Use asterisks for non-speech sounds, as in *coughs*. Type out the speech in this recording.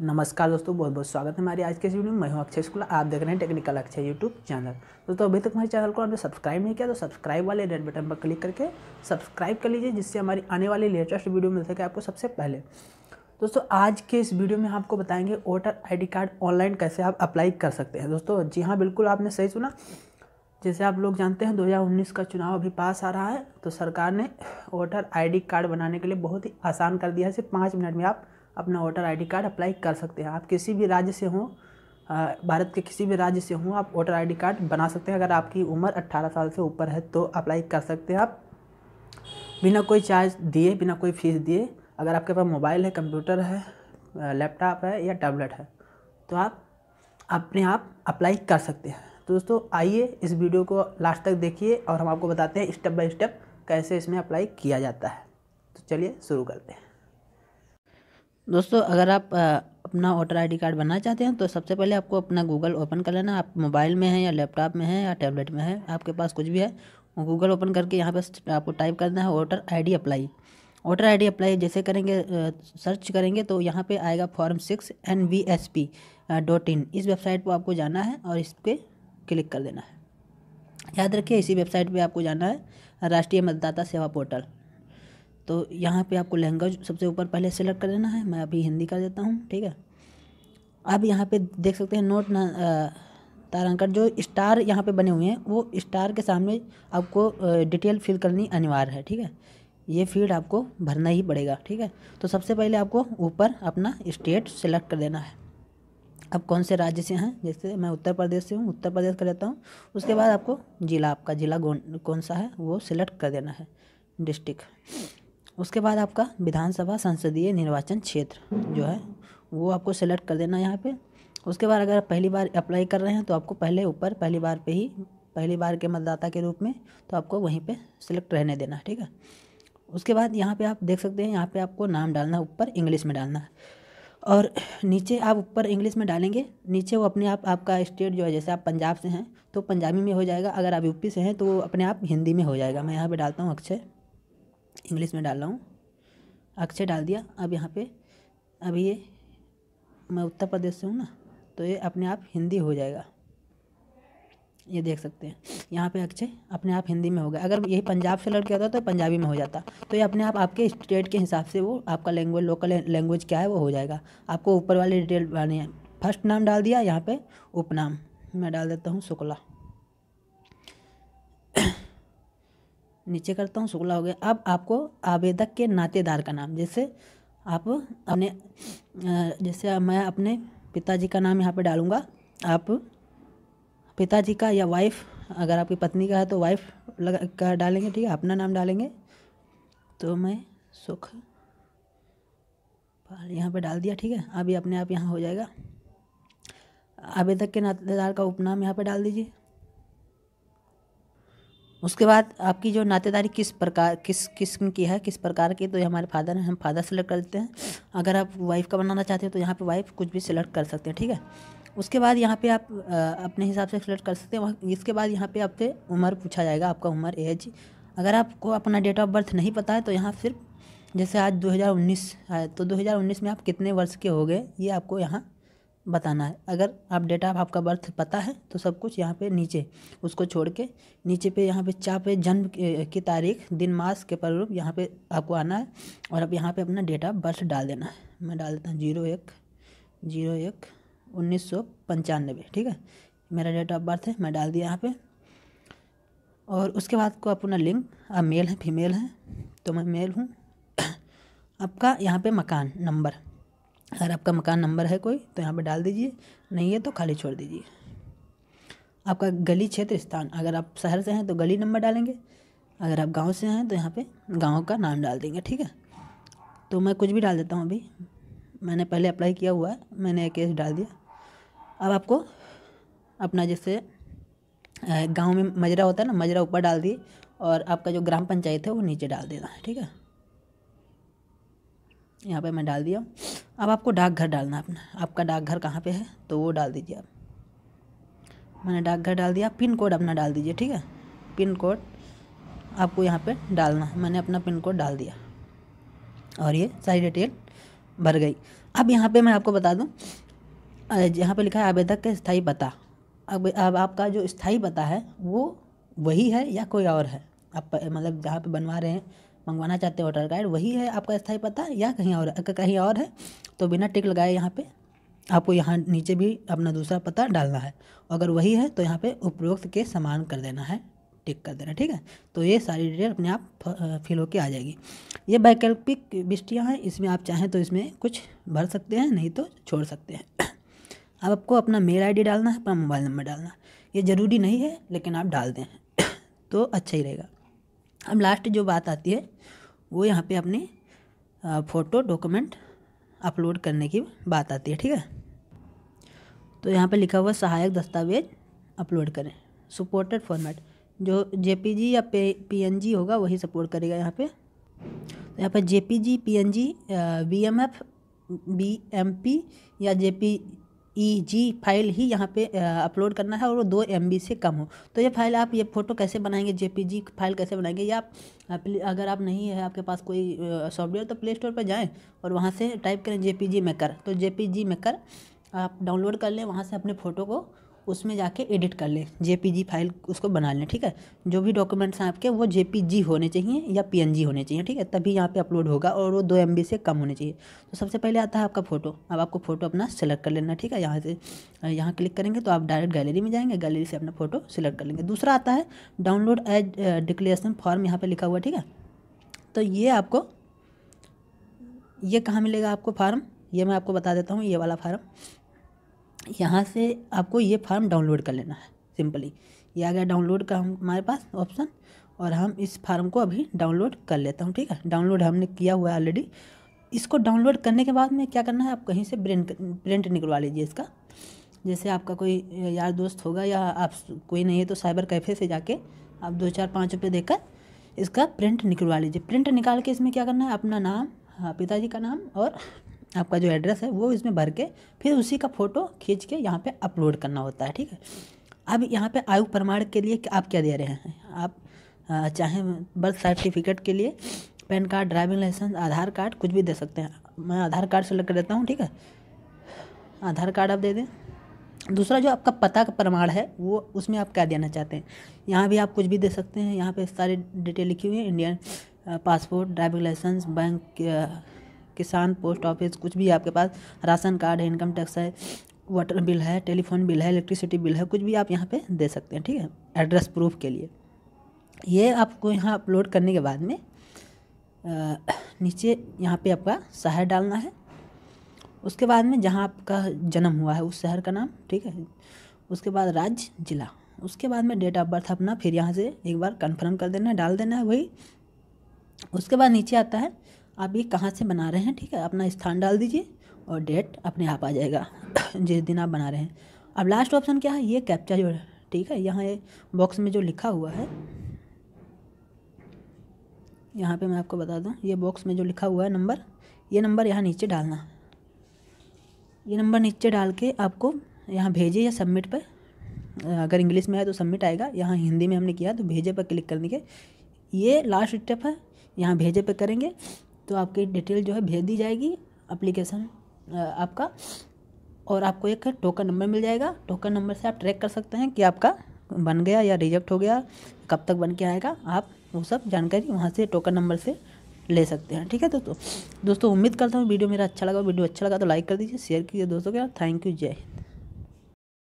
नमस्कार दोस्तों बहुत बहुत स्वागत है हमारी आज के इस वीडियो में मैं हूं अक्षय शुक्ला आप देख रहे हैं टेक्निकल अक्षय यूट्यूब चैनल दोस्तों अभी तक हमारे चैनल को आपने सब्सक्राइब नहीं किया तो सब्सक्राइब वाले रेड बटन पर क्लिक करके सब्सक्राइब कर लीजिए जिससे हमारी आने वाली लेटेस्ट वीडियो मिल सके आपको सबसे पहले दोस्तों आज के इस वीडियो में आपको बताएंगे वोटर आई कार्ड ऑनलाइन कैसे आप अप्लाई कर सकते हैं दोस्तों जी हाँ बिल्कुल आपने सही सुना जैसे आप लोग जानते हैं 2019 का चुनाव अभी पास आ रहा है तो सरकार ने वोटर आईडी कार्ड बनाने के लिए बहुत ही आसान कर दिया है सिर्फ पाँच मिनट में आप अपना वोटर आईडी कार्ड अप्लाई कर सकते हैं आप किसी भी राज्य से हों भारत के किसी भी राज्य से हों आप वोटर आईडी कार्ड बना सकते हैं अगर आपकी उम्र 18 साल से ऊपर है तो अप्लाई कर सकते हैं आप बिना कोई चार्ज दिए बिना कोई फीस दिए अगर आपके पास मोबाइल है कंप्यूटर है लैपटॉप है या टैबलेट है तो आप अपने आप अप्लाई कर सकते हैं तो दोस्तों आइए इस वीडियो को लास्ट तक देखिए और हम आपको बताते हैं स्टेप बाय स्टेप कैसे इसमें अप्लाई किया जाता है तो चलिए शुरू करते हैं दोस्तों अगर आप अपना वोटर आईडी कार्ड बनाना चाहते हैं तो सबसे पहले आपको अपना गूगल ओपन कर लेना आप मोबाइल में है या लैपटॉप में है या टैबलेट में है आपके पास कुछ भी है गूगल ओपन करके यहाँ पर आपको टाइप करना है voter ID apply voter ID apply जैसे करेंगे सर्च करेंगे तो यहाँ पर आएगा form six N B S P dot in इस वेबसाइट पर आपको जाना है और इस पर क्लिक कर देना है याद रखिए इसी वेबसाइट पर आपको जाना है राष्ट्रीय मतदाता सेवा पोर्टल तो यहाँ पे आपको लैंग्वेज सबसे ऊपर पहले सेलेक्ट कर लेना है मैं अभी हिंदी कर देता हूँ ठीक है अब यहाँ पे देख सकते हैं नोट ना तारांकन जो स्टार यहाँ पे बने हुए हैं वो स्टार के सामने आपको डिटेल फिल करनी अनिवार्य है ठीक है ये फील्ड आपको भरना ही पड़ेगा ठीक है तो सबसे पहले आपको ऊपर अपना स्टेट सेलेक्ट कर देना है अब कौन से राज्य से हैं जैसे मैं उत्तर प्रदेश से हूँ उत्तर प्रदेश कर लेता हूँ उसके बाद आपको ज़िला आपका ज़िला कौन सा है वो सिलेक्ट कर देना है डिस्ट्रिक्ट उसके बाद आपका विधानसभा संसदीय निर्वाचन क्षेत्र जो है वो आपको सेलेक्ट कर देना है यहाँ पे उसके बाद अगर आप पहली बार अप्लाई कर रहे हैं तो आपको पहले ऊपर पहली बार पे ही पहली बार के मतदाता के रूप में तो आपको वहीं पे सेलेक्ट रहने देना है ठीक है उसके बाद यहाँ पे आप देख सकते हैं यहाँ पे आपको नाम डालना ऊपर इंग्लिश में डालना और नीचे आप ऊपर इंग्लिश में डालेंगे नीचे वो अपने आप आपका स्टेट जो है जैसे आप पंजाब से हैं तो पंजाबी में हो जाएगा अगर आप यूपी से हैं तो अपने आप हिंदी में हो जाएगा मैं यहाँ पर डालता हूँ अक्षय इंग्लिश में डाल रहा हूँ अक्षय डाल दिया अब यहाँ पे अभी ये मैं उत्तर प्रदेश से हूँ ना तो ये अपने आप हिंदी हो जाएगा ये देख सकते हैं यहाँ पे अक्षय अपने आप हिंदी में हो गया अगर यही पंजाब से लड़के होता तो पंजाबी में हो जाता तो ये अपने आप आपके स्टेट के हिसाब से वो आपका लैंग्वेज लोकल लैंग्वेज क्या है वो हो जाएगा आपको ऊपर वाली डिटेल बनानी है फर्स्ट नाम डाल दिया यहाँ पे उपनाम मैं डाल देता हूँ शुक्ला नीचे करता हूँ शुक्ला हो गया अब आपको आवेदक के नातेदार का नाम जैसे आप अपने जैसे मैं अपने पिताजी का नाम यहाँ पे डालूँगा आप पिताजी का या वाइफ अगर आपकी पत्नी का है तो वाइफ लगा का डालेंगे ठीक है अपना नाम डालेंगे तो मैं सुख यहाँ पे डाल दिया ठीक है अभी अपने आप यहाँ हो जाएगा आवेदक के नातेदार का उपनाम यहाँ पे डाल दीजिए उसके बाद आपकी जो नातेदारी किस प्रकार किस किस्म की है किस प्रकार की तो ये हमारे फादर हैं हम फादर सेलेक्ट कर लेते हैं अगर आप वाइफ का बनाना चाहते हैं तो यहाँ पे वाइफ कुछ भी सिलेक्ट कर सकते हैं ठीक है उसके बाद यहाँ पे आप आ, अपने हिसाब से सिलेक्ट कर सकते हैं इसके बाद यहाँ पे आपसे उम्र पूछा जाएगा आपका उम्र एज अगर आपको अपना डेट ऑफ बर्थ नहीं पता है तो यहाँ सिर्फ जैसे आज दो है तो दो में आप कितने वर्ष के हो गए ये आपको यहाँ बताना है अगर आप डेटा ऑफ आपका बर्थ पता है तो सब कुछ यहाँ पे नीचे उसको छोड़ के नीचे पे यहाँ पे चाह पे जन्म की तारीख दिन मास के प्ररूप यहाँ पे आपको आना है और अब यहाँ पे अपना डेटा ऑफ बर्थ डाल देना है मैं डाल देता हूँ जीरो एक जीरो एक उन्नीस सौ पंचानबे ठीक है मेरा डेट ऑफ बर्थ है मैं डाल दिया यहाँ पर और उसके बाद को अपना लिंक आप मेल हैं फीमेल हैं तो मैं मेल हूँ *coughs* आपका यहाँ पर मकान नंबर अगर आपका मकान नंबर है कोई तो यहाँ पर डाल दीजिए नहीं है तो खाली छोड़ दीजिए आपका गली क्षेत्र स्थान अगर आप शहर से हैं तो गली नंबर डालेंगे अगर आप गांव से हैं तो यहाँ पे गांव का नाम डाल देंगे ठीक है तो मैं कुछ भी डाल देता हूँ अभी मैंने पहले अप्लाई किया हुआ है मैंने केस डाल दिया अब आपको अपना जैसे गांव में मजरा होता है ना मजरा ऊपर डाल दिए और आपका जो ग्राम पंचायत है वो नीचे डाल देना है ठीक है यहाँ पे मैं डाल दिया अब आपको डाकघर डालना है अपना आपका डाकघर कहाँ पे है तो वो डाल दीजिए आप मैंने डाकघर डाल दिया पिन कोड अपना डाल दीजिए ठीक है पिन कोड आपको यहाँ पे डालना मैंने अपना पिन कोड डाल दिया और ये सारी डिटेल भर गई अब यहाँ पे मैं आपको बता दूँ यहाँ पे लिखा है आवेदक का स्थाई पता अब अब आपका जो स्थाई पता है वो वही है या कोई और है आप मतलब जहाँ पे बनवा रहे हैं मंगवाना चाहते हो वाटर गाइड वही है आपका स्थायी पता या कहीं और कहीं और है तो बिना टिक लगाए यहाँ पर आपको यहाँ नीचे भी अपना दूसरा पता डालना है अगर वही है तो यहाँ पे उपरोक्त के समान कर देना है टिक कर देना ठीक है तो ये सारी डिटेल अपने आप फिल होके आ जाएगी ये वैकल्पिक बिस्टियाँ हैं इसमें आप चाहें तो इसमें कुछ भर सकते हैं नहीं तो छोड़ सकते हैं *coughs* अब आपको अपना मेल आई डालना है अपना मोबाइल नंबर डालना है ये ज़रूरी नहीं है लेकिन आप डाल दें *coughs* तो अच्छा ही रहेगा अब लास्ट जो बात आती है वो यहाँ पे अपने फ़ोटो डॉक्यूमेंट अपलोड करने की बात आती है ठीक है तो यहाँ पे लिखा हुआ सहायक दस्तावेज अपलोड करें सपोर्टेड फॉर्मेट जो जे या पी होगा वही सपोर्ट करेगा यहाँ पे तो यहाँ पर जे पी बीएमएफ या जे ई e फाइल ही यहाँ पे अपलोड करना है और वो दो एम से कम हो तो ये फाइल आप ये फ़ोटो कैसे बनाएंगे जे फाइल कैसे बनाएंगे या आप अगर आप नहीं है आपके पास कोई सॉफ्टवेयर तो प्ले स्टोर पर जाएँ और वहाँ से टाइप करें जे पी जी मेकर तो जे पी जी मेकर आप डाउनलोड कर लें वहाँ से अपने फ़ोटो को उसमें जाके एडिट कर लें जे फाइल उसको बना लें ठीक है जो भी डॉक्यूमेंट्स हैं आपके वो जे होने चाहिए या पी होने चाहिए ठीक है तभी यहाँ पे अपलोड होगा और वो दो एम से कम होने चाहिए तो सबसे पहले आता है आपका फ़ोटो अब आपको फ़ोटो अपना सेलेक्ट कर लेना ठीक है यहाँ से यहाँ क्लिक करेंगे तो आप डायरेक्ट गैलरी में जाएंगे गैलरी से अपना फ़ोटो सेलेक्ट कर लेंगे दूसरा आता है डाउनलोड एज डिक्लेरेशन फॉर्म यहाँ पर लिखा हुआ ठीक है तो ये आपको ये कहाँ मिलेगा आपको फार्म ये मैं आपको बता देता हूँ ये वाला फार्म यहाँ से आपको ये फार्म डाउनलोड कर लेना है सिंपली ये आ गया डाउनलोड का हम हमारे पास ऑप्शन और हम इस फार्म को अभी डाउनलोड कर लेता हूँ ठीक है डाउनलोड हमने किया हुआ है ऑलरेडी इसको डाउनलोड करने के बाद में क्या करना है आप कहीं से प्रिंट प्रिंट निकलवा लीजिए इसका जैसे आपका कोई यार दोस्त होगा या आप कोई नहीं है तो साइबर कैफ़े से जाके आप दो चार पाँच रुपये देकर इसका प्रिंट निकलवा लीजिए प्रिंट निकाल के इसमें क्या करना है अपना नाम हाँ पिताजी का नाम और आपका जो एड्रेस है वो इसमें भर के फिर उसी का फ़ोटो खींच के यहाँ पे अपलोड करना होता है ठीक है अब यहाँ पे आयु प्रमाण के लिए आप क्या दे रहे हैं आप चाहे बर्थ सर्टिफिकेट के लिए PAN card driving licence Aadhaar card कुछ भी दे सकते हैं मैं आधार कार्ड सेलेक्ट कर देता हूँ ठीक है आधार कार्ड आप दे दें दूसरा जो आपका पता का प्रमाण है वो उसमें आप क्या देना चाहते हैं यहाँ भी आप कुछ भी दे सकते हैं यहाँ पे सारी डिटेल लिखी हुई है Indian passport driving licence bank किसान पोस्ट ऑफिस कुछ भी आपके पास राशन कार्ड है इनकम टैक्स है वाटर बिल है टेलीफोन बिल है इलेक्ट्रिसिटी बिल है कुछ भी आप यहाँ पे दे सकते हैं ठीक है एड्रेस प्रूफ के लिए ये आपको यहाँ अपलोड करने के बाद में आ, नीचे यहाँ पे आपका शहर डालना है उसके बाद में जहाँ आपका जन्म हुआ है उस शहर का नाम ठीक है उसके बाद राज्य जिला उसके बाद में डेट ऑफ बर्थ अपना फिर यहाँ से एक बार कंफर्म कर देना डाल देना है वही उसके बाद नीचे आता है आप ये कहाँ से बना रहे हैं ठीक है अपना स्थान डाल दीजिए और डेट अपने आप आ जाएगा जिस दिन आप बना रहे हैं अब लास्ट ऑप्शन क्या है ये कैप्चा जो है ठीक है यहाँ ये बॉक्स में जो लिखा हुआ है यहाँ पे मैं आपको बता दूँ ये बॉक्स में जो लिखा हुआ है नंबर ये नंबर यहाँ नीचे डालना ये नंबर नीचे डाल के आपको यहाँ भेजे या सबमिट पर अगर इंग्लिश में है तो सबमिट आएगा यहाँ हिंदी में हमने किया तो भेजे पर क्लिक करने के ये लास्ट स्टेप है यहाँ भेजे पर करेंगे तो आपकी डिटेल जो है भेज दी जाएगी अप्लीकेशन आपका और आपको एक टोकन नंबर मिल जाएगा टोकन नंबर से आप ट्रैक कर सकते हैं कि आपका बन गया या रिजेक्ट हो गया कब तक बन के आएगा आप वो सब जानकारी वहाँ से टोकन नंबर से ले सकते हैं ठीक है दोस्तों दोस्तों उम्मीद करता हूँ वीडियो मेरा अच्छा लगा वीडियो अच्छा लगा तो लाइक कर दीजिए शेयर कीजिए दोस्तों के थैंक यू जय